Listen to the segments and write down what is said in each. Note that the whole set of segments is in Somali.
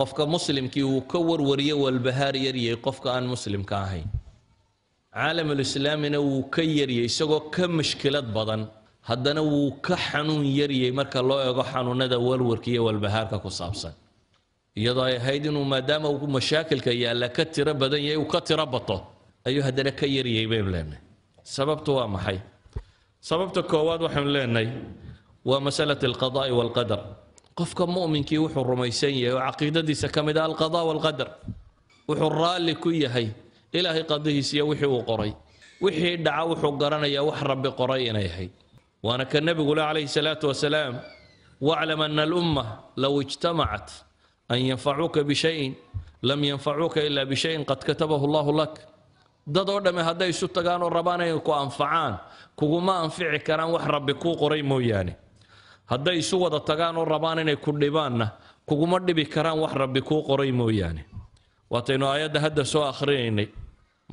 qofka muslimkii uu ka warwariyo walbahaar yaryay qofka aan muslimka ahayn caalam caalamulislaamina wuu ka yaryay isagoo ka mushkilad badan haddana wuu ka xanuun yaryay marka loo eego xanuunada iyo walbahaarka ku saabsan iyadoo ay ahayd inuu maadaama uu mashaakilka yaalla ka tiro badan yahay uu ka tiro bato ayuu haddana ka yaryay baynu leenahay sababtu waa maxay sababta koowaad waxaynu leenahay waa masalat alqadaa'i waalqadar qofka muminkii wuxuu rumaysan yahay oo caqiidadiisa ka mid ah alqada walqadar wuxuu raalli ku yahay ilaahay qadihiis iyo wixii uu qoray wixii dhaca wuxuu garanayaa wax rabbi qoray inay ahayd waana ka nebigu le calayhi salaatu wasalaam waclam ana alumma low ijtamacat an yanfacuuka bishayin lam yanfacuuka ilaa bishayin qad katabahu llahu lak dad oo dhamme hadday isu tagaan oo rabaan inay ku anfacaan kuguma anfici karaan wax rabbi kuu qoray mooyaane hadday isu wada tagaan oo rabaan inay ku dhibaanna kuguma dhibi karaan wax rabbi kuu qoray mooyaane waataynu aayadda hadda soo akhrinaynay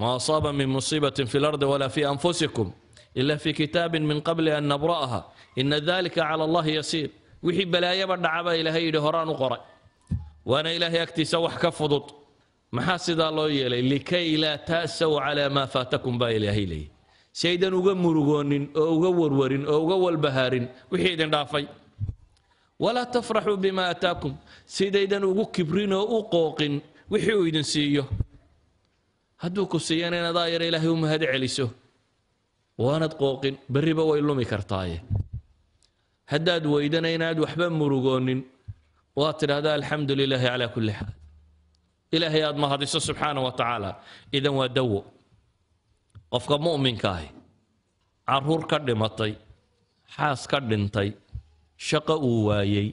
maa asaaba min musiibatin fi lardi walaa fii anfusikum ila fii kitaabin min qabli an nabra'aha ina dalika cala allahi yasiir wixii balaayaba dhacabaa ilaahay yidhi horaan u qoray waana ilaahay agtiisa wax ka fudud maxaa sidaa loo yeelay likay laa taasaw calaa maa faatakum baa ilaahay leeyay siaydan uga murugoonin oo uga warwarin oo uga walbahaarin wixii idin dhaafay walaa tafraxuu bimaa ataakum sidaydan ugu kibrin oo u qooqin wixii uu idin siiyo hadduu ku siiyana inaad aayara ilaahay u mahad celiso waanad qooqin berriba way lumi kartaaye haddaad weydana inaad waxba murugoonin waad tidhaahdaa alxamdu lilaahi calaa kulli xaal ilaahay aad mahadiso subxaana wa tacaala idan waa dawo qofka mu'minka ahi caruur ka dhimatay xaas ka dhintay shaqo uu waayey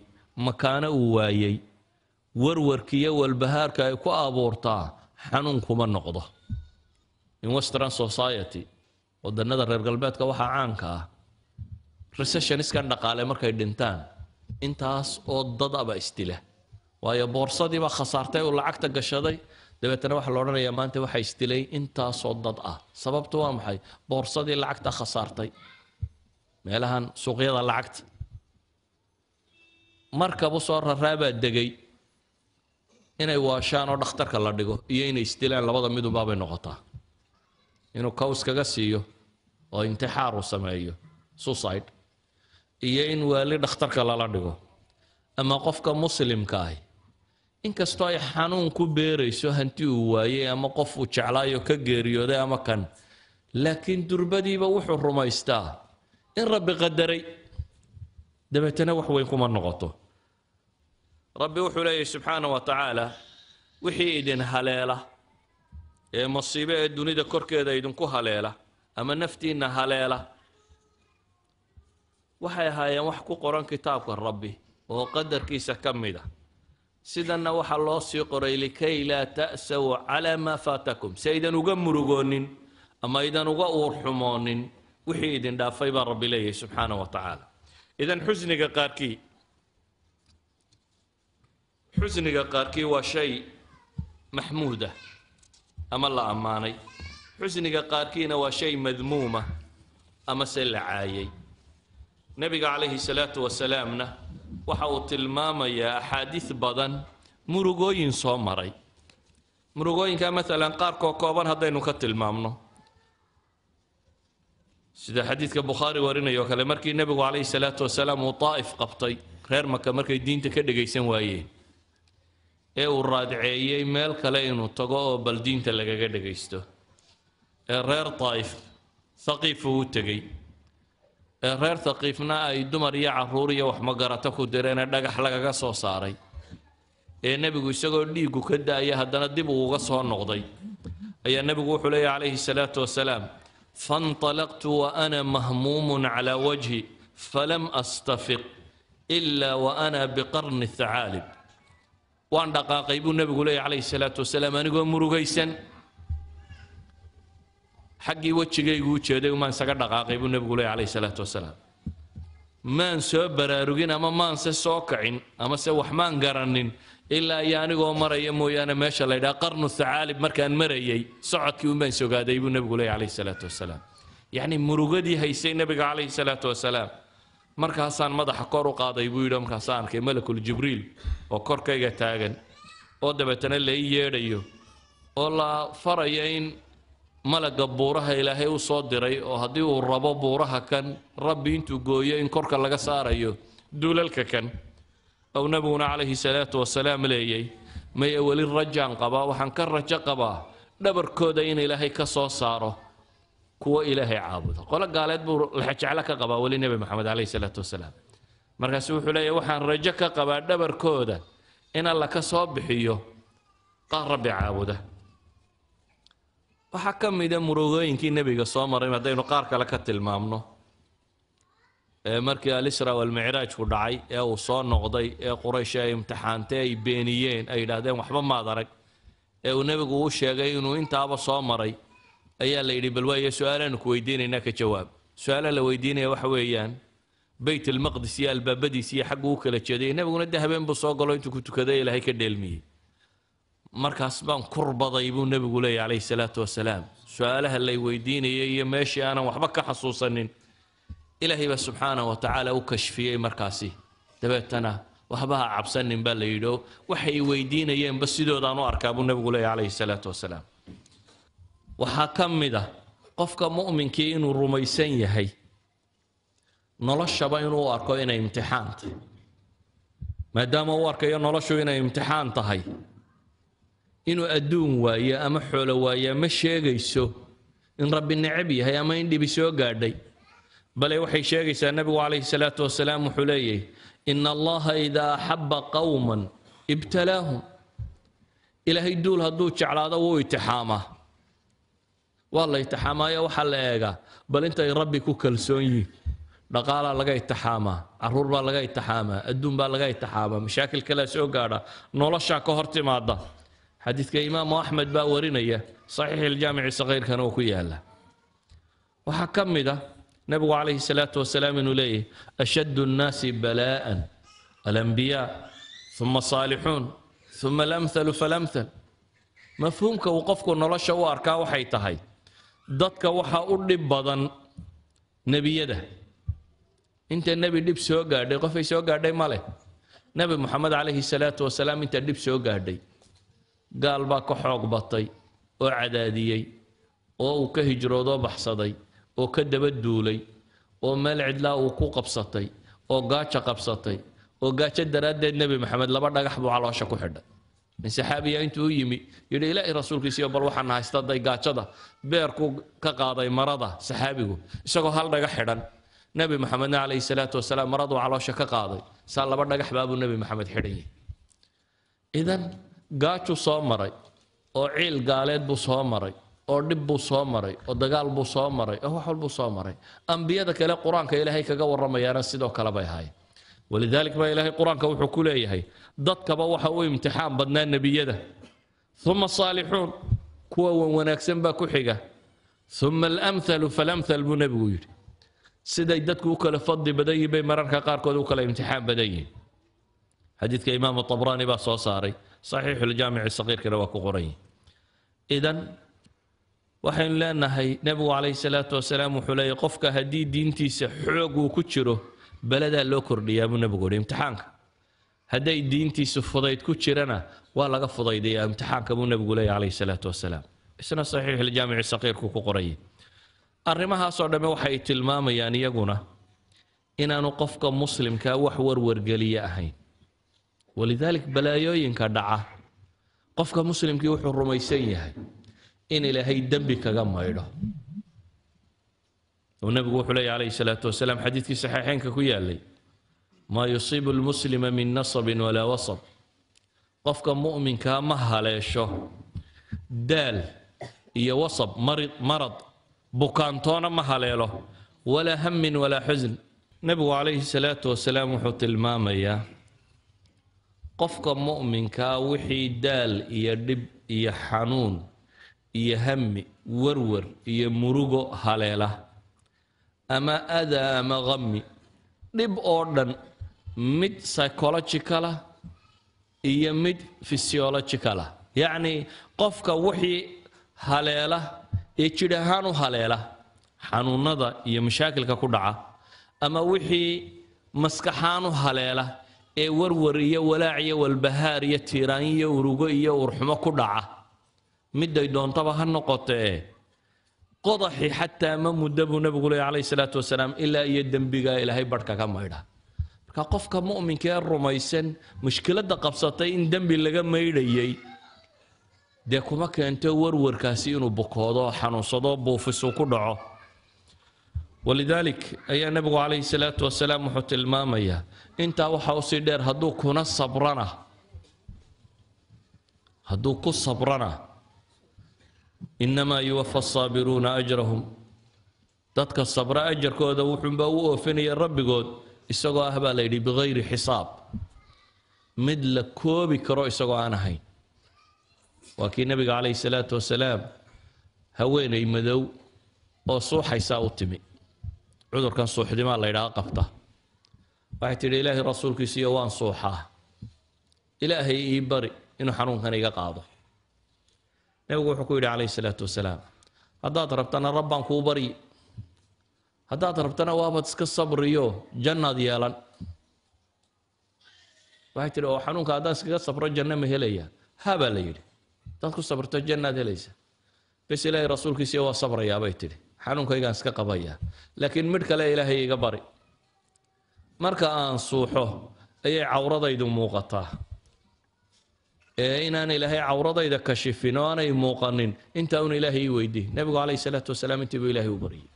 makaano uu waayey warwarkiiyo walbahaarka ay ku abuurtaa xanuun kuma noqdo in western society wadannada reer galbeedka waxaa caanka ah recessioniskan dhaqaale markay dhintaan intaas oo dadaba isdila waayo boorsadiiba khasaartay uu lacagta gashaday dabeetana waxaa la odhanayaa maanta waxaa isdilay intaasoo dad ah sababtu waa maxay boorsadii lacagta khasaartay meelahan suuqyada lacagta markabu soo raraabaa degay inay waashaan oo dhakhtarka la dhigo iyo inay isdilaan labada midunbaabay noqotaa inuu kaga siiyo oo intixaar uu sameeyo suicide iyo in waali dhakhtarka lala dhigo ama qofka muslimka ahi inkastoo ay xanuun ku beerayso hanti uu waayey ama qof uu jeclaayo ka geeriyooday ama kan laakiin durbadiiba wuxuu rumaystaa in rabbi qadaray dabeetana wax weyn kuma noqoto rabbi wuxuu leeyahy subxaana wa tacaala wixii idin haleela ee masiibo ee dunida korkeeda idinku haleela ama naftiinna haleela waxay ahaayeen wax ku qoran kitaabka rabbi oo qadarkiisa ka mid a ah sidanna waxaa loo sii qoray likay laa ta'saw calaa maa faatakum si aydan uga murugoonin ama aydan uga uur xumoonin wixii idin dhaafay baa rabbi leeyahay subxaana wa tacaala idan xusniga qaarkii xusniga qaarkii waa shay maxmuud ah ama la ammaanay xusniga qaarkiina waa shay madmuuma ama se la caayay nebiga calayhi salaatu wasalaamna waxa uu tilmaamayaa axaadiis badan murugooyin soo maray murugooyinka maalan qaarkoo kooban haddaynu ka tilmaamno sida xadiidka bukhaari warinayo kale markii nebigu calayhi salaatu wasalaam uu taa'if qabtay reer maka markay diinta ka dhegaysan waayeen ee uu raadceeyey meel kale inuu tago oo bal diinta lagaga dhegaysto ee reer taa'if thaqiif uu u tegey ee reer taqiifna ay dumar iyo caruur iyo wax magarata ku direene dhagax lagaga soo saaray ee nebigu isagoo dhiiggu ka da-aya haddana dib uuga soo noqday ayaa nebigu wuxuu leeyahy calayhi salaatu wasalaam fainطalaqtu wa ana mahmuumun calaa wajhi falam astafiq ilaa wa ana biqarni thacaalib waan dhaqaaqay buu nebigu leeyay calayhi salaatu wasalaam anigoo murugaysan xaggii wejigaygu u jeeday umaan isaga dhaqaaqay buu nebigu leey calayhi salaatu wasalaam maan soo baraarugin ama maanse soo kacin ama se wax maan garanin ilaa iyo anigoo maraya mooyaane meesha la ydhaha qarnu thacaalib markaan marayay socodkii unbaan sogaaday buu nebigu leey calayhi salaatu wasalaam yacnii murugadii haysay nebiga calayhi salaatu wasalaam markaasaan madaxa kor u qaaday buu yidhi markaasaan arkay malakul jibriil oo korkayga taagan oo dabeetana la ii yeedhayo oo la farayo in malaga buuraha ilaahay u soo diray oo haddii uu rabo buuraha kan rabbi intuu gooyo in korka laga saarayo duulalka kan ow nabiguna calayhi salaatu wasalaam leeyey may weli rajaan qabaa waxaan ka rajo qabaa dhabarkooda in ilaahay ka soo saaro kuwo ilaahay caabuda qolo gaaleed buu laxajeclo ka qabaa weli nebi maxamed caleyhi salaatu wasalaam markaasu wuxuu leeyahy waxaan rajo ka qabaa dhabarkooda in alla ka soo bixiyo qaar rabbi caabuda waxaa ka mida murugooyinkii nebiga soo maray haddaynu qaar kale ka tilmaamno ee markii alisra walmicraajku dhacay ee uu soo noqday ee quraysh ay imtixaantay ay beeniyeen ay yidhaahdeen waxba maad arag ee uu nebigu u sheegay inuu intaaba soo maray ayaa la yidhi bal waayo su-aalaanu ku weydiinaynaa ka jawaab su-aalaha la weydiinaya waxa weeyaan beyt almaqdis iyo albaabadiis iyo xagguu u kala jeedayay nebiguna dee habeen buu soo galo intuu ku tukaday ilaahay ka dheelmiyey markaas baan kurbaday buu nebigu leeya calayhi salaatu wasalaam su-aalaha lay weydiinayay iyo meeshii aanan waxba ka xasuusanin ilaahay baa subxaanah wa tacaala u kashfiyey markaasi dabeetana waxbaha cabsanin baa la yidhi waxay weydiinayeenba sidoodaan u arkaa buu nebigu leeya calayhi salaatu wasalaam waxaa ka mid a ah qofka mu'minkii inuu rumaysan yahay noloshaba inuu arko inay imtixaan tahay maadaama uu arkayo noloshu inay imtixaan tahay inuu adduun waayo ama xoolo waayaa ma sheegayso in rabbi neceb yahay ama in dhibi soo gaadhay bale waxay sheegaysaa nebigu calayhi salaatu wasalaam wuxuu leeyahay ina allaha idaa axaba qowman ibtalaahum ilaahay duul hadduu jeclaado wuu itixaamaa waa la itixaamaayo waxaa la eegaa bal intay rabbi ku kalsoon yihiin dhaqaalaa laga itixaamaa caruur baa laga itixaamaa adduun baa laga itixaamaa mashaakil kalea soo gaadha noloshaa ka hor timaada xadiidka imaamu axmed baa warinaya saxiix iljaamici sakiirkana uu ku yaala waxaa ka mid ah nebigu calayhi salaatu wasalaam inuu leeyahy ashaddu nnaasi balaa'an alambiyaa uma saalixuun uma alamhalu falamhal mafhuumka uu qofku nolosha u arkaa waxay tahay dadka waxaa u dhib badan nebiyada inta nebi dhib soo gaadhay qofay soo gaadhay ma leh nebi moxamed calayhi salaatu wasalaam inta dhib soo gaadhay gaal baa ka xoog batay oo cadaadiyey oo uu ka hijroodoo baxsaday oo ka daba duulay oo meel cidlaa uu ku qabsatay oo gaajo qabsatay oo gaajo daraaddeed nebi maxamed laba dhagax buu caloosha ku xidhay min saxaabiya intuu u yimi yidhi ilaahay rasuulkiisiiyo bal waxaan haystaday gaajada beerkuu ka qaaday marada saxaabigu isagoo hal dhagax xidhan nebi maxamedna calayhi salaatu wasalaam maraduu caloosha ka qaaday saa laba dhagax baabuu nebi maxamed xidhan yahy idan gaajuu soo maray oo ciil gaaleed buu soo maray oo dhib buu soo maray oo dagaal buu soo maray oo wax walbuu soo maray ambiyada kale qur-aanka ilaahay kaga warramayaana sidoo kale bay ahaayeen walidalik baa ilaahay qur-aanka wuxuu ku leeyahay dadkaba waxa u imtixaan badnaa nebiyada uma saalixuun kuwa wan wanaagsan baa ku xiga uma alamhalu falamhal buu nebigu yidhi siday dadku u kala fadli badan yihin bay mararka qaarkood u kala imtixaan badan yihin xadiidka imaamu tabraani baa soo saaray saxiixuljaamici saqiirkana waa ku qoranyihi idan waxaynu leenahay nebigu calayhi salaatu wasalaam wuxuu leeyahy qofka haddii diintiisa xoog uu ku jiro beladaa loo kordhiyaa buu nebigu yihi imtixaanka hadday diintiisa fudayd ku jirana waa laga fudaydayaa imtixaanka buu nebigu leeyahy calayhi salaatu wasalaam isna saxiixuljaamici saqiirku ku qorayay arrimahaasoo dhamme waxay tilmaamayaan iyaguna inaanu qofka muslimka wax warwargeliye ahayn walidaalik balaayooyinka dhaca qofka muslimkii wuxuu rumaysan yahay in ilaahay dembi kaga maydho oo nebigu wuxuu leeyahy calayhi salaatu wasalaam xadiidkii saxiixeynka ku yaalay maa yusiibu lmuslima min nasabin walaa wasab qofka mu'minkaa ma haleesho daal iyo wasab marid marad bukaantoona ma haleelo walaa hamin walaa xusn nebigu calayhi salaatu wasalaam wuxuu tilmaamayaa qofka mu'minkaa ah wixii daal iyo dhib iyo xanuun iyo hami warwar iyo murugo haleela ama adaa ama qami dhib oo dhan mid psychologicalah iyo mid fysiologicalah yacnii qofka wixii haleela ee jidh ahaan u haleela xanuunada iyo mashaakilka ku dhaca ama wixii maskaxaan u haleela ee warwar iyo walaac iyo walbahaar iyo tiiraan iyo urugo iyo urxumo ku dhaca miday doontaba ha noqotee qodaxi xataa ma muddo buu nabigu leey calayhi salaatu wasalaam ilaa iyo dembigaa ilaahay barh kaga maydha marka qofka mu'minka ee rumaysan mushkiladda qabsatay in dembi laga maydhayay dee kuma keento warwarkaasi inuu bukoodo xanuunsado buufisuu ku dhaco walidaalik ayaa nabigu calayhi salaatu wasalaam wuxuu tilmaamayaa intaa waxaa usii dheer hadduu kuna sabrana hadduu ku sabrana inamaa yuwafa asaabiruuna ajrahum dadka sabra ajarkooda wuxuunbaa u oofinaya rabbigood isagoo ah baa la yidhi bikayri xisaab mid la koobi karo isagoo aan ahayn waa kii nebiga calayhi salaatu wasalaam haweenay madow oo suuxaysaa u timi cudurkan suuxdimaa la ydhaha qabta waxay tidhi ilaahay rasuulkiisiiyo waan suuxaa ilaahay ii bari inuu xanuunkan iga qaado nebigu wuxuu ku yidhi calayhi salaatu wasalaam haddaad rabtana rabbaan kuu baryi haddaad rabtana waabaad iska sabriyo jannaad yeelan waxay tidhi oo xanuunka haddaad iskaga sabro janno ma helaya haa baa la yidhi haddaad ku sabrto jannaad helaysa bes ilaahay rasuulkiisiiyo waa sabrayaa bay tidhi xanuunkaygaan iska qabayaa laakiin midh kale ilaahay iga bari marka aan suuxo ayay cawradaydu muuqataa ee inaan ilaahay cawradayda kashifin oo aanay muuqanin intaa un ilaahay ii weydiy nebigu caleyhi salaatu wasalaam intiibu ilaahay u baryay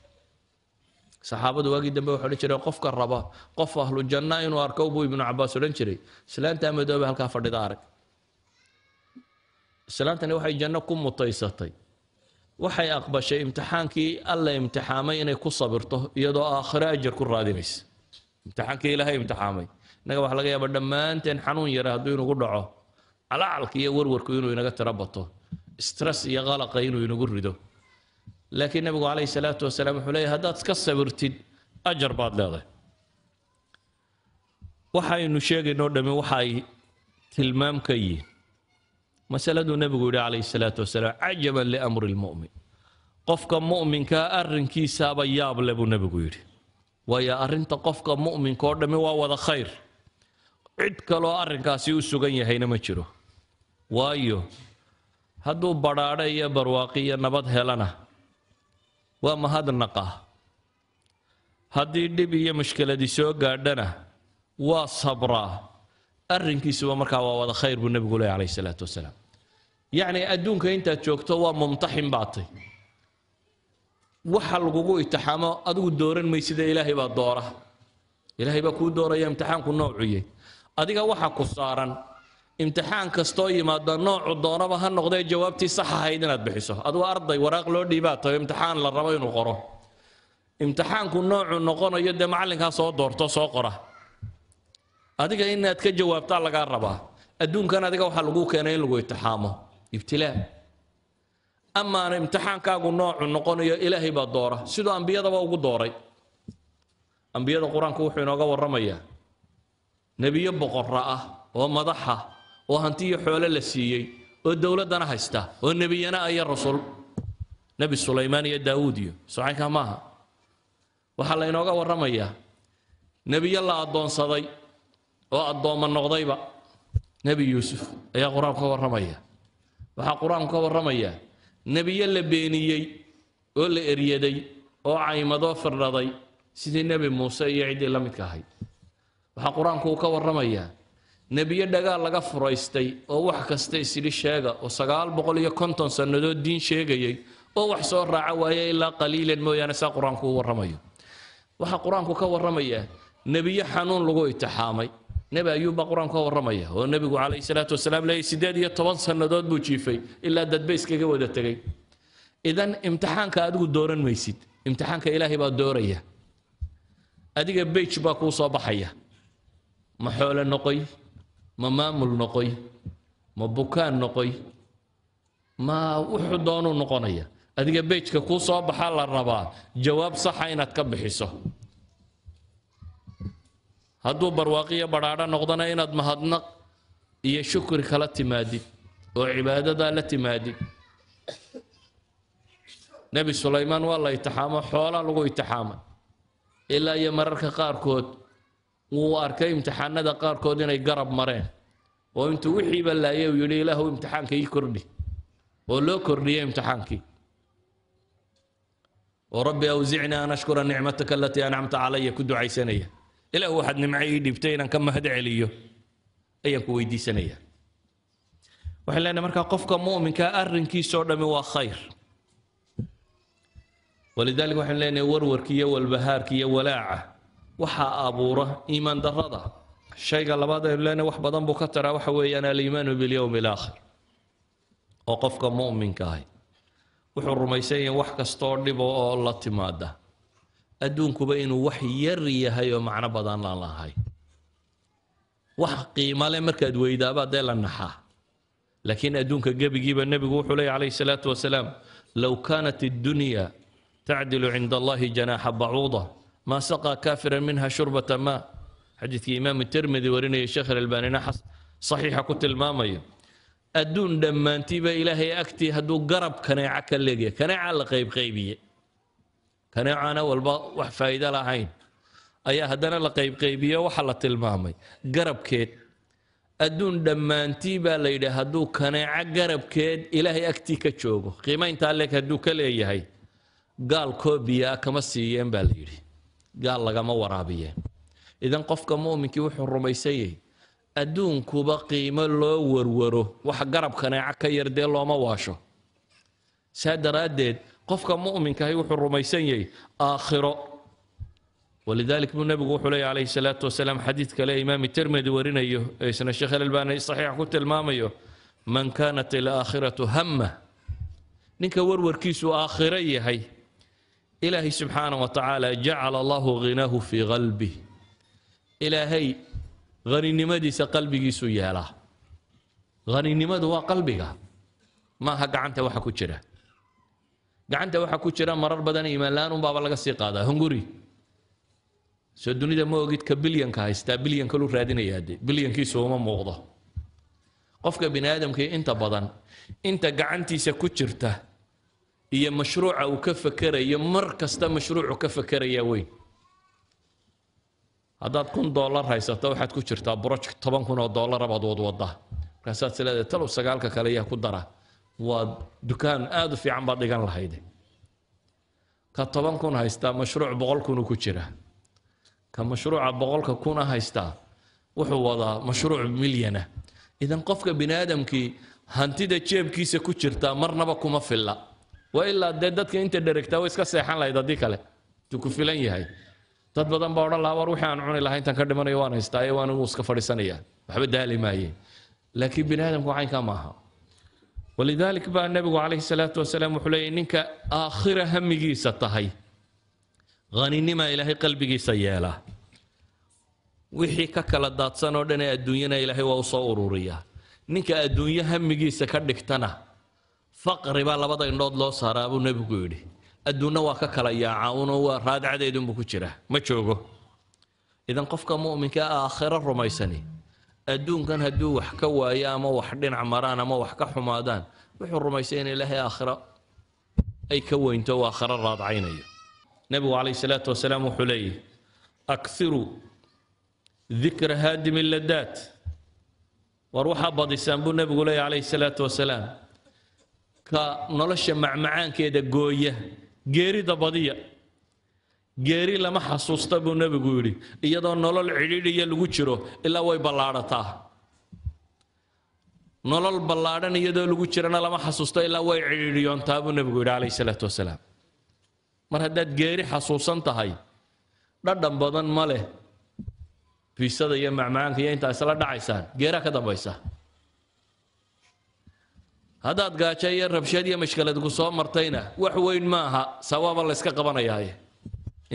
saxaabadu waagii dambe waxay odhan jireen qofka raba qof ahlu janna inuu arko buu ibnu cabaas odhan jiray islaantaa madoobe halkaa fadhida arag islaantani waxay janno ku mutaysatay waxay aqbashay imtixaankii alla imtixaamay inay ku sabirto iyadoo aakhiro ajar ku raadinaysa imtixaankii ilaahay imtixaamay innaga waxaa laga yaabaa dhammaanteen xanuun yara hadduu inagu dhaco calacalka iyo warwarku inuu inaga tira bato stress iyo qalaqa inuu inagu rido laakiin nebigu calayhi salaatu wasalaam wuxuu leeyahy haddaad ka sabirtid ajar baad leedahay waxaynu sheegaynoo dhammi waxa ay tilmaam ka yihiin masaladuu nebigu yidhi calayhi salaatu wasalaam cajaban liamri lmu'min qofka muminka arrinkiisaaba yaab le buu nebigu yidhi waayo arrinta qofka muminka oo dhammi waa wada khayr cid kaloo arrinkaasi u sugan yahayna ma jiro waayo hadduu badhaadho iyo barwaaqi iyo nabad helana waa mahadnaqah haddii dhib iyo mushkiladi soo gaadhana waa sabraa arrinkiisuba markaa waa wada khayr buu nebigu leey calayh isalaatu wasalaam yacni adduunka intaad joogto waa mumtaxin baatay waxa lagugu itixaamo adigu dooran maysida ilaahay baa doora ilaahay baa kuu dooraya imtixaanku noocuye adiga waxa ku saaran imtixaan kastoo yimaada noocu doonaba ha noqdee jawaabtii sax ahayd inaad bixiso adugu arday waraaq loo dhiibaa imtixaan la rabo inuu qoro imtixaanku noocu noqonayo dee macallinkaa soo doorto soo qora adiga inaad ka jawaabtaa lagaa rabaa adduunkan adiga waxaa lagu keenay in lagu itixaamo ibtilaa amaana imtixaankaagu noocu noqonayo ilaahay baa doora siduu ambiyadaba ugu dooray ambiyada qur-aanku wuxuu inooga warramayaa nebiyo boqorra ah oo madaxa oo hantiyo xoole la siiyey oo dowladdana haysta oo nebiyana ah iyo rasuul nebi sulaymaan iyo daawuud iyo socankaa maaha waxaa la inooga warramayaa nebiyo la addoonsaday oo addoomma noqdayba nebi yuusuf ayaa qur-aanku ka warramaya waxaa qur-aanku ka warramayaa nebiyo la beeniyey oo la eryaday oo caymadoo firdhaday sidii nebi muuse iyo ciddii la midka ahayd waxaa qur-aanku uu ka warramayaa nebiyo dhagaal laga furaystay oo wax kasta isidhi sheega oo sagaal boqol iyo konton sannadood diin sheegayay oo wax soo raaca waaye ilaa qaliilan mooyaane saa qur-aanku uu warramayo waxaa qur-aanku ka warramayaa nebiyo xanuun lagu itixaamay nebi ayuub baa qur-aan ka warramaya oo nebigu calayhi salaatu wasalaam leeyay siddeed iyo toban sannadood buu jiifay ilaa dadba iskaga wada tegay idan imtixaanka adigu dooran maysid imtixaanka ilaahay baa dooraya adiga bej baa kuu soo baxaya ma xoole noqoy ma maamul noqoy ma bukaan noqoy ma wuxuu doonuu noqonaya adiga beyjka kuu soo baxaa la rabaa jawaab saxa ah inaad ka bixiso hadduu barwaaqiyo badhaadho noqdana inaad mahadnaq iyo shukri kala timaadid oo cibaadadaa la timaadid nebi sulaymaan waa la itixaamo xoola lagu itixaamay ilaa iyo mararka qaarkood wuu arkay imtixaanada qaarkood inay garab mareen oo intuu wixiiba laayay uu yidhi ilaahu imtixaanka ii kordhi oo loo kordhiyey imtixaankii oo rabbi awsicnaa an ashkura nicmataka alatii ancamta calaya ku ducaysanaya ilaa waxaad nimce ii dhibtay inaan ka mahad celiyo ayaan ku weydiisanayaa waxaan leenahay markaa qofka mu'minkaa arrinkiisoo dhami waa khayr walidaalika waxaan leenahay warwarki iyo walbahaarki iyo walaaca waxaa abuura iimaan darada shayga labaad aynu leenahay wax badan buu ka taraa waxa weeyaan aliimaanu bilyowmi alaakhir oo qofka mu'minkaahi wuxuu rumaysan yahay wax kastoo dhibo oo la timaada adduunkuba inuu wax yar yahay oo macno badan laan lahay wax qiimale markaad weydaabaa dee la naxaa laakiin adduunka gebigiiba nebigu wuxuu leey calayhi salaatu wasalaam low kaanat iddunya tacdilu cind allahi janaaxa bacuuda maa saqaa kaafiran minha shurbata maa xadiidkii imaamu tirmidi warinaya sheekh alalbaanina saxiixa ku tilmaamaya adduun dhammaantiiba ilaahay agtii hadduu garab kaneeca ka leegya kaneecaa la qaybqaybiye kane caano walba wax faa'iido lahayn ayaa haddana la qaybqaybiyo waxaa la tilmaamay garabkeed adduun dhammaantii baa la yidhi hadduu kaneeco garabkeed ilaahay agtii ka joogo qiimayntaa leeg hadduu ka leeyahay gaal koobiyaa kama siiyeen baa la yidhi gaal lagama waraabiyeen idan qofka muuminkii wuxuu rumaysanyay adduunkuba qiimo loo warwaro wax garab kaneeco ka yar dee looma waasho saa daraaddeed qofka muminkahi wuxuu rumaysan yahay aakhiro ولذلك بن نبي وحولي عليه الصلاة والسلام حديث كلا إمام الترمذي ورينيه إسنا الشيخ الألباني صحيح كنت الماميو من كانت الآخرة همه نك ورور كيس آخري هي إلهي سبحانه وتعالى جعل الله غناه في قلبه إلهي غني نمدي قلبي سيالا غني نمد وقلبك ما هقع أنت وحكو جره gacanta waxaa ku jira marar badan iimaanlaan unbaaba laga sii qaadaa hunguri soo dunida ma ogid bilyanka haystaa bilyankalu raadinayaa dee bilyankiisu uma muuqdo qofka bini aadamkii inta badan inta gacantiisa ku jirta iyo mashruuca uu ka fakerayo mar kasta mashruucu ka fakerayaa weyn haddaad kun dollar haysato waxaad ku jirtaa broj toban kun oo dollar abaad wadwadda markaasaad sileeda talow sagaalka kale yaa ku dara waa dukaan aada u fiican baa dhigan lahayde ka toban kun haystaa mashruuc boqol kunuu ku jiraa ka mashruuca boqolka kuna haystaa wuxuu wadaa mashruuc milyana idan qofka bini aadamkii hantida jeebkiisa ku jirtaa marnaba kuma filla waa ilaa dee dadka inta dheregtaa way iska seexan lahayd haddii kale intuu ku filan yahay dad badan baa odhan lahaa war wixii aan cuni lahaa intaan ka dhimanayo waan haystaa ee waan iska fadhiisanayaa waxba daali maayeen laakiin bini aadamku maaha walidaalik baa nebigu calayhi salaatu wasalaam wuxuu leeyay ninka aakhira hamigiisa tahay haninima ilaahay qalbigiisa yeela wixii ka kala daadsan oo dhan ee adduunyana ilaahay waa u soo ururiyaa ninka adduunyo hamigiisa ka dhigtana faqri baa labada indhood loo saaraa buu nebigu yidhi adduunna waa ka kala yaaca unoo waa raadcadeedunbuu ku jiraa ma joogo idan qofka mu'minka aakhiro rumaysani adduunkan hadduu wax ka waayo ama wax dhinac maraan ama wax ka xumaadaan wuxuu rumaysay in ilaahay aakhiro ay ka weynto uu aakhiro raadcaynayo nebigu calayhi salaatu wasalaam wuxuu leeyahy akhiruu dikra haadimi ladaad war waxaa badisaan buu nebigu leeyahy calayhi salaatu wasalaam ka nolosha macmacaankeeda gooya geerida badiya geeri lama xasuusta buu nebigu yidhi iyadoo nolol cidhiidhiya lagu jiro ilaa way ballaadhataa nolol ballaadhan iyadoo lagu jirana lama xasuusto ilaa way cidhiidhiyoontaa buu nebigu yidhi calayh salaatu wasalaam mar haddaad geeri xasuusan tahay dhadhan badan ma leh biisada iyo macmacaanka iyo intaa isla dhacaysaan geeraa ka dambaysa haddaad gaajo iyo rabshad iyo mashkalad ku soo martayna wax weyn ma aha sawaaba layska qabanayaaye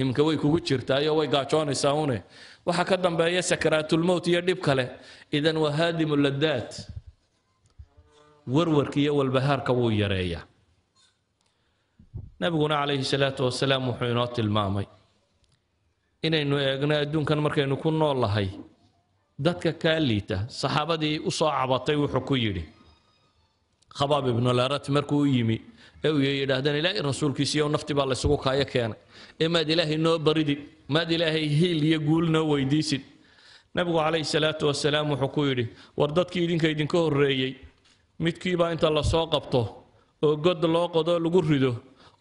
iminka way kugu jirtaa iyo way gaajoonaysaa une eh. waxaa ka dambeeya sakaraatulmowt iyo dhib kale idan waa haadimu ladaad warwarka iyo walbahaarka wuu yareeyaa nabiguna calayhi salaatu wasalaam wuxuu inoo tilmaamay inaynu eegno adduunkan markaynu ku nool nahay dadka kaa liita saxaabadii u soo cabatay wuxuu ku yidhi khabaab ibnu larat markuu u yimi yidhaahdeen ilaahay rasuulkiisiiyo nafti baa laysugu kaayo keenay ee maad ilaahay noo baridid maad ilaahay hiil iyo guul noo weydiisid nabigu calayhi salaatu wasalaam wuxuu ku yidhi war dadkii idinka idinka horreeyey midkiibaa inta lasoo qabto oo god loo qodo lagu rido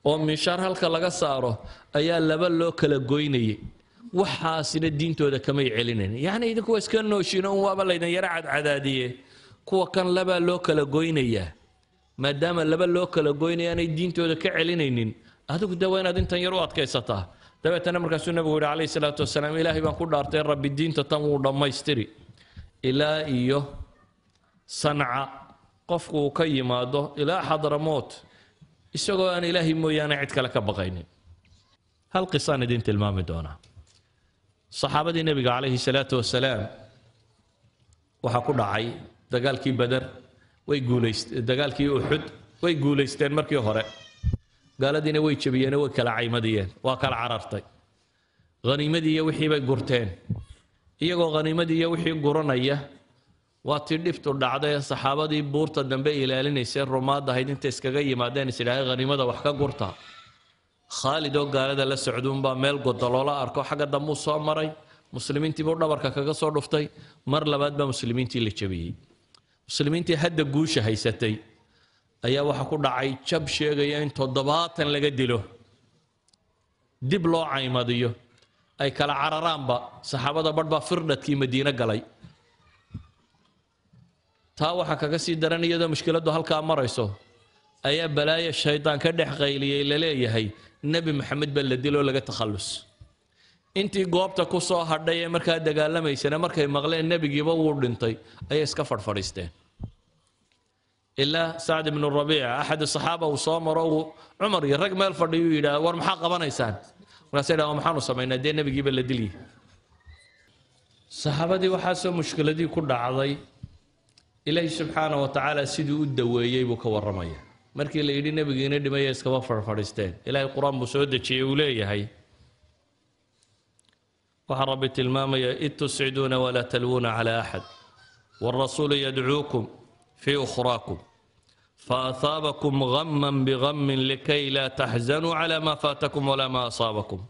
oo miishaar halka laga saaro ayaa laba loo kala goynayay waxaasina diintooda kamay celinayn yacnii idinku waa iska nooshiino un waaba laydin yara cadcadaadiye kuwa kan labaa loo kala goynayaa maadaama laba loo kala goynaya aanay diintooda ka celinaynin adigu dee waa inaad intan yar u adkaysataa dabeetana markaasuu nabigu yihi calayhi salaatu wasalaam ilaahay baan ku dhaartay rabbi diinta tan wuu dhammaystiri ilaa iyo sanca qofku uu ka yimaado ilaa xadramood isagoo aan ilaahay mooyaane cid kale ka baqaynin hal qisaan idin tilmaami doonaa saxaabadii nebiga calayhi salaatu wasalaam waxaa ku dhacay dagaalkii bader way guuleysdagaalkii uxud way guulaysteen markii hore gaaladiina way jabiyeenoo way kala caymadiyeen waa kala carartay haniimadii iyo wixii gurteen iyagoo khaniimadii iyo wixii guranaya waa tii dhibtu dhacdae saxaabadii buurta dambe rumaad ahayd intay iskaga yimaadeen isidhaaheen haniimada wax ka gurta khaalid oo gaalada la socduunbaa meel godoloola arko xagga dambuu soo maray muslimiintiibuu dhabarka kaga soo dhuftay mar labaad baa muslimiintii la jabiyey muslimiintii hadda guusha haysatay ayaa waxaa ku dhacay jab sheegaya in toddobaatan laga dilo dib loo caymadiyo ay kala cararaanba saxaabada badh firdhadkii madiine galay taa waxaa kaga sii daran iyadoo mushkiladdu halkaa marayso ayaa balaaya shaydaan ka dhex qayliyay laleeyahay nebi maxamed baa la diloo laga takhallus intii goobta ku soo hadhay ee markaa dagaalamaysana markay maqleen nebigiiba wuu dhintay ayay iska fadhfadhiisteen ilaa sacd ibnu rabiica axad saxaaba uu soo maro cumar iyo rag meel fadhiyuu yidhaah war maxaa qabanaysaan markaasa ydhah maxaanu samaynaa dee nebigiiba la dilyi saxaabadii waxaasoo mushkiladii ku dhacday ilaahi subxaana wa tacaala siduu u daweeyey buu ka warramaya markii la yidhi nebigiina dhimaya iskaba farfadhiisteen ilaahay qur-aan buu soo dejiyey uu leeyahay waxaa rabbi tilmaamaya id tusciduuna walaa talwuuna calaa axad wاlrasuulu yadcuukum fii ukhraakum faasaabakum haman bihamin likay laa taxzanuu cala maa faatakum walaa maa asaabakum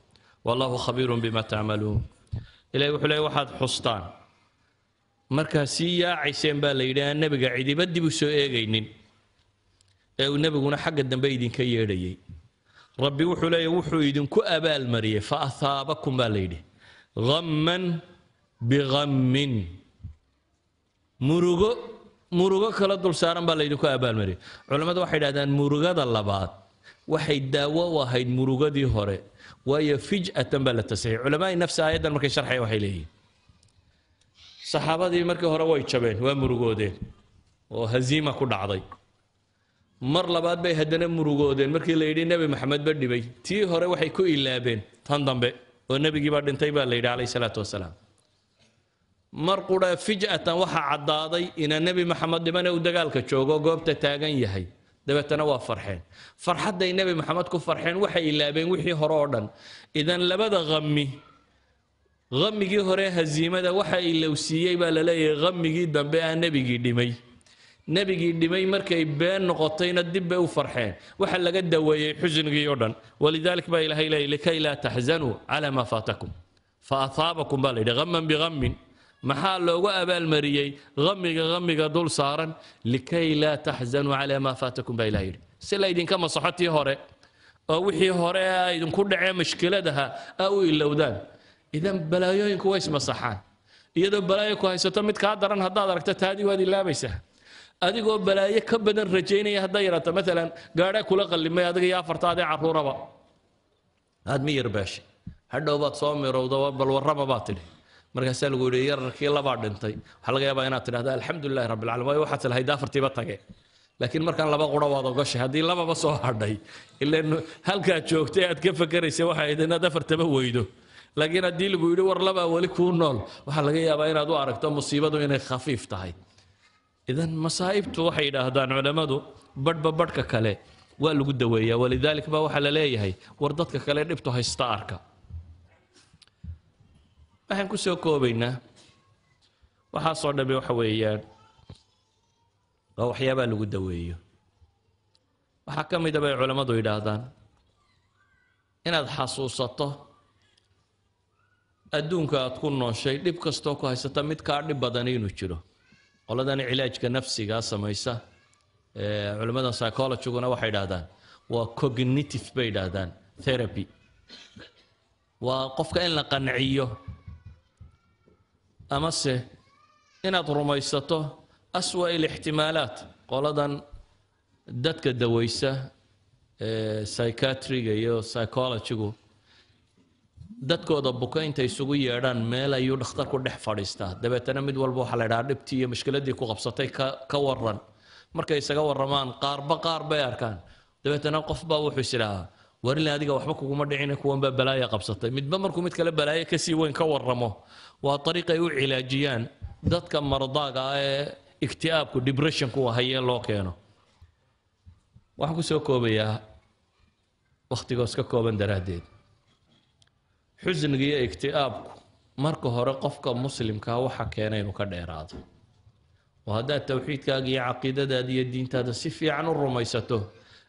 wallahu khabiirun bima tacmaluun ilahi wuxuu leey waxaad xustaan markaa sii yaacayseen baa la yidhi aan nebiga cidiba dib u soo eegaynin ee uu nebiguna xagga dambe idinka yeedhayay rabbi wuxuu leeya wuxuu idinku abaalmariyay fa ahaabakum baa la yidhi hamman bihammin murugo murugo kala dul saaran baa laydinku abaalmariyay culammadu waxay idhahdaan murugada labaad waxay daawo u ahayd murugadii hore waayo fij'atan baa la tasixiyay culamaai nafsi aayaddan markay sharxaya waxay leeyihiin saxaabadii markii hore way jabeen waa murugoodeen oo haziima ku dhacday mar labaad bay haddana murugoodeen markii la yidhi nebi maxamed ba dhibay tii hore waxay ku ilaabeen tan dambe oo nebigii baa dhintay baa la yidhi calayhi salaatu wasalaam mar qudhaa fij'atan waxaa caddaaday ina nebi maxamed dhimane uu dagaalka joogo goobta taagan yahay dabeetana waa farxeen farxadday nebi maxamed ku farxeen waxay ilaabeen wixii hore oo dhan idan labada qami qamigii hore hasiimada waxa ilowsiiyey baa laleeyahay qamigii dambe ah nebigii dhimay nebigii dhimay markay been noqotayna dib bay u farxeen waxa laga daweeyey xusnigii oo dhan walidaalik baa ilaahay leeyay likay laa taxzanuu calaa maa faatakum fa ahaabakum baa la yidhi qaman biqamin maxaa loogu abaalmariyey amiga amiga dul saaran likay laa taxzanuu calaa maa faatakum baa ilah yidhi si laydinka masaxo tii hore oo wixii hore ah idinku dhacee mashkiladaha a u ilowdaan idan balaayooyinku way ismasaxaan iyadoo balaayo ku haysato midkaa daran haddaad aragto taadii waad ilaabaysaa adigoo balaayo ka badan rajaynaya haddaa yaraato maalan gaadhaa kula qallimay adiga iyo afartaadee caruuraba aad ma hadhow baad soo mirowda bal baad tidhi markaasaa lagu yidhi yararkii labaa dhintay waxaa laga yaabaa inaad tidhahda alxamdulilahi rabbi alcalamin waayo waxaad tilahay daafartiiba tage laakiin markaan laba qura waad ogashay haddii lababa soo hadhay ilaan halkaad joogtay aad ka fakaraysa waxa idin aad afartaba weydo laakiin haddii lagu yidhi war labaa weli kuu nool waxaa laga yaabaa inaad u aragto musiibadu inay khafiif tahay idan masaa'ibtu waxay yidhaahdaan culammadu badhba badhka kale waa lagu daweeyaa walidaalika baa waxaa la leeyahay war dadka kale dhibtu haysta arka waxaan ku soo koobaynaa waxaasoo dhamme waxa weeyaan waa waxyaabaa lagu daweeyo waxaa ka mid a bay culammadu yidhaahdaan inaad xasuusato adduunka aad ku nooshay dhib kastoo ku haysata mid kaa dhib badani inuu jiro qoladan cilaajka nafsigaa samaysa culimmadan psychologiguna waxay dhaahdaan waa cognitive bay idhaahdaan therapy waa qofka in la qanciyo amase inaad rumaysato aswa ilixtimaalaat qoladan dadka daweysa ee psychiatriga iyo psychologygu dadkooda buka inta isugu yeedhaan meel ayuu dhakhtarku dhex fadhiistaa dabeetana mid walba waxaa la ydhahaa dhibtii iyo mushkiladii ku qabsatay ka ka waran markay isaga waramaan qaarba qaar bay arkaan dabeetana qof qofbaa wuxuu is idhahaa warinle adiga waxba kuguma dhicin kuwanbaa balaayo qabsatay midba markuu mid kale balaayo kasii weyn ka waramo waa ariiq ay u cilaajiyaan dadka mardaaga ah ee igtiaabku dibressionku hayee loo keeno waxaan kusoo koobayaa wakhtigoos ka kooban daraaddeed xusniga iyo igtiaabku marka hore qofka muslimkaa ah waxa keena inuu ka dheeraado oo haddaad towxiidkaaga iyo caqiidadaada iyo diintaada si fiican u rumaysato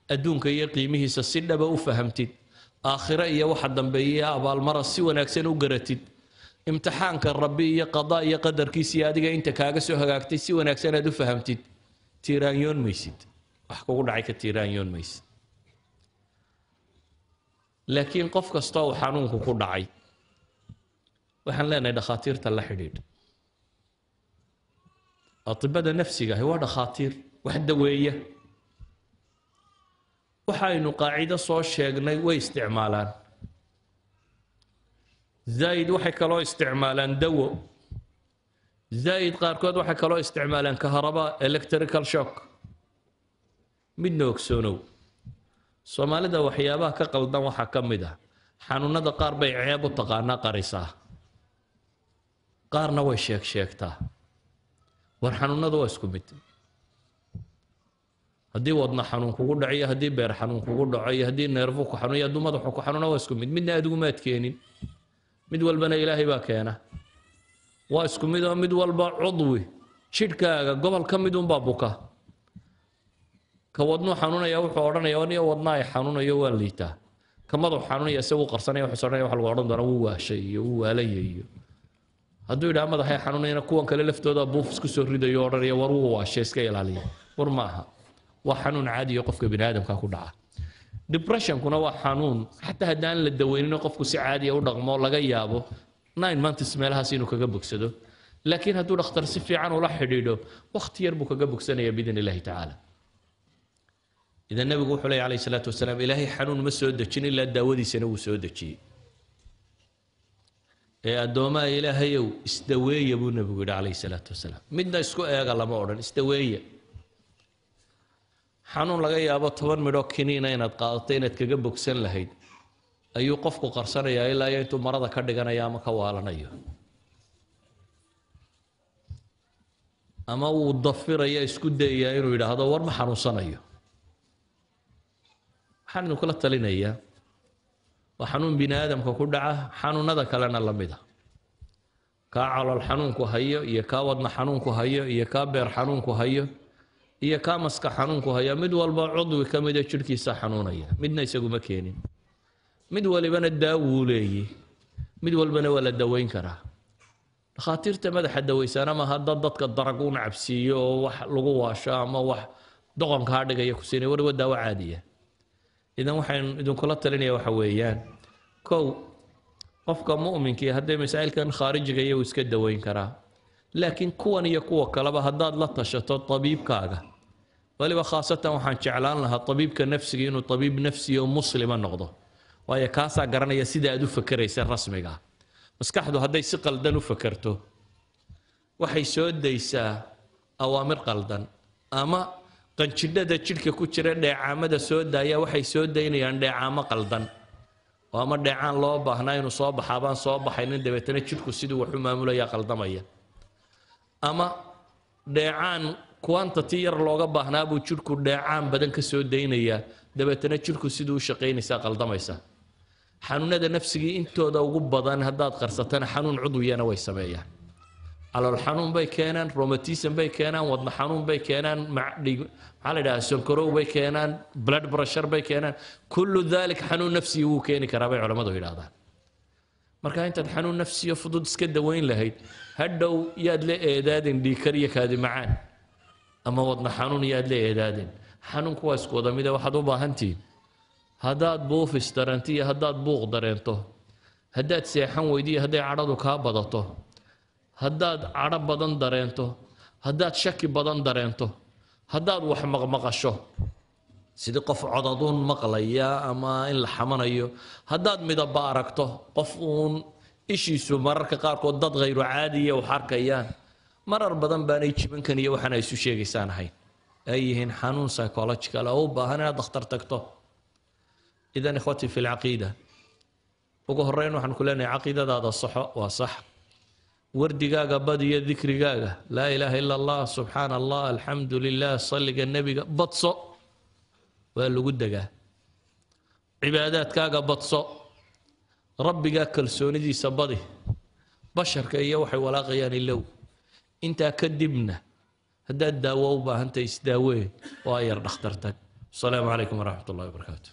adduunka iyo qiimihiisa si dhaba u fahamtid aakhiro iyo waxa dambeeye abaalmara si wanaagsan u garatid imtixaanka rabbi iyo qadaa iyo qadarkiisiiyo adiga inta kaaga soo hagaagtay si wanaagsan aad u fahamtid tiiraanyoon maysid wax kugu dhacay ka tiiraanyoon maysid laakiin qof kastoo uu xanuunku ku dhacay waxaan leenahay dhakhaatiirta la xidhiidh atibada nafsigaahi waa dhakhaatiir wax daweeya waxaynu qaacido soo sheegnay way isticmaalaan zaa'id waxay kaloo isticmaalaan dawo zaa-id qaarkood waxay kaloo isticmaalaan kaharaba electrical shock midna ogsoonow soomaalida waxyaabaha ka qaldan waxaa ka mid ah xanuunada qaar bay ceeb u taqaanaa qarisaa qaarna way sheeg sheegtaa war xanuunadu waa isku mid haddii wadna xanuun kugu dhaco iyo haddii beer xanuun kugu dhaco iyo haddii neerfu ku xanuun iyo hadduu madaxu ku xanuuna waa isku mid midna adigu maad keenin mid walbana ilaahay baa keena waa isku mid oo mid walba cudwi jidhkaaga gobol ka mid unbaa buka ka wadnuu xanuunaya wuxuu odhanaya niyo wadna ay xanuunayo waa liitaa ka madaxu xanuunaya isagu qarsanaya wuxuu odhanaya waxa lagu odhan doonaa wuu waashay iyo wuu waalaya iyo hadduu yidhaha madaxay xanuunayana kuwan kale laftooda buuf isku soo ridayo odhanaya war wuu waashay iska ilaaliya war ma waa xanuun caadiyo qofka biniaadamka ku dhaca dibressionkuna waa xanuun xataa haddaan la daweynino qofku si caadiya ah u dhaqmo laga yaabo nine months meelahaas inuu kaga bogsado laakiin hadduu dhakhtar si fiican ula xidhiidho wakhti yar buu kaga bogsanaya biidn illahi tacaala idan nabigu wuxuu leey alayh salaatu wasalaam ilaahay xanuun ma soo dejin ilaa daawadiisana wuu soo dejiyey ee addoomaa ilaahayow isdaweeya buu nabigu yidhi calayh salaatu wasalaam midna isku eega lama odhan isdaweeya xanuun laga yaabo toban midho kiniina inaad qaadatay inaad kaga bogsan lahayd ayuu qofku qarsanayaa ilaa iyo intuu marada ka dhiganayo ama ka waalanayo ama wuu dafiraya isku dayayaa inuu yidhaahdo war ma xanuunsanayo waxaan idinkula talinayaa waa xanuun bini aadamka ku dhaca xanuunada kalena la mida kaa calool xanuunku hayo iyo kaa wadna xanuunku hayo iyo kaa beer xanuunku hayo iyo kaa maska xanuunku haya mid walba cudwi ka mida ah jirhkiisa xanuunaya midna isaguma keenin mid walibana daawuu leeyi mid walbana waa la daweyn karaa dhakhaatiirta madaxa daweysaana ma hadda dadka darag cabsiiyo oo wax lagu waasho ama wax doqonka hadhigaya ku siinay warwa daawo caadiya ah. idan waxaan idinkula talinaya waxa weeyaan kow qofka mu'minkii hadday masaa'ilkan khaarijiga iyagu iska daweyn karaa laakiin kuwan iyo kuwa kaleba haddaad la tashato abiibkaaga waliba khaasatan waxaan jeclaan lahaa abiibka nafsiga inuu abiib nafsiyo muslima noqdo waayo kaasaa garanaya sida aad u fakeraysa rasmiga maskaxdu hadday si qaldan u fakerto waxay soo daysaa awaamir qaldan ama qanjidhada jidhka ku jira dheecaamada soo daaya waxay soo daynayaan dheecaamo qaldan oo ama dheecaan loo baahnaa inuu soo baxaa baan soo baxaynin dabeetana jidhku siduu wax u maamulaya qaldamaya ama dheecaan quantity yar looga baahnaa buu jidhku dheecaan badan ka soo daynayaa dabeetana jidhku siduu u shaqaynaysaa qaldamaysa xanuunada nafsigii intooda ugu badan haddaad qarsatana xanuun cudwiyana way sameeyaan calool xanuun bay keenaan romatism bay keenaan wadna xanuun bay keenaan maxaa la yidhaha sonkarow bay keenaan blood pressure bay keenaan kullu dalik xanuun nafsigi wuu keeni karaa bay culammadu yidhahdaan markaa intaad xanuun nafsiyo fudud iska daweyn lahayd hadhow yaad la eedaadeen dhiikariyo kaadi macaan ama wadna xanuun yaad la eedaadin xanuunku waa isku wada mida waxaad u baahantihiin haddaad buufis dareento iyo haddaad buuq dareento haddaad seexan weydo iyo hadday cadhadu kaa badato haddaad cadho badan dareento haddaad shaki badan dareento haddaad wax maqmaqasho sidii qof codaduun maqlaya ama in la xamanayo haddaad midaba aragto qof uun ishiisu mararka qaarkood dad khayru caadiya wax arkayaan marar badan baanay jibankan iyo waxaana isu sheegaysaan ahayn ay yihiin xanuun psychological oo ah. u baahan inaad dhakhtar tagto idan ikhwati fi lcaqiida ugu horreyn waxaan ku leenahay caqiidadaada saxo waa sax wardigaaga bad iyo dikrigaaga laa ilaaha ila allah subxaana allah alxamdu lilah salliga nebiga badso waa lagu degaa cibaadaadkaaga badso rabbigaa kalsoonidiisa badi basharka iyo waxay walaaqayaan ilow intaa kadibna haddaad daawo u baahantahay isdaawee oo dhakhtar tag asalaamu calaykum waraxmat ullahi wabarakaatu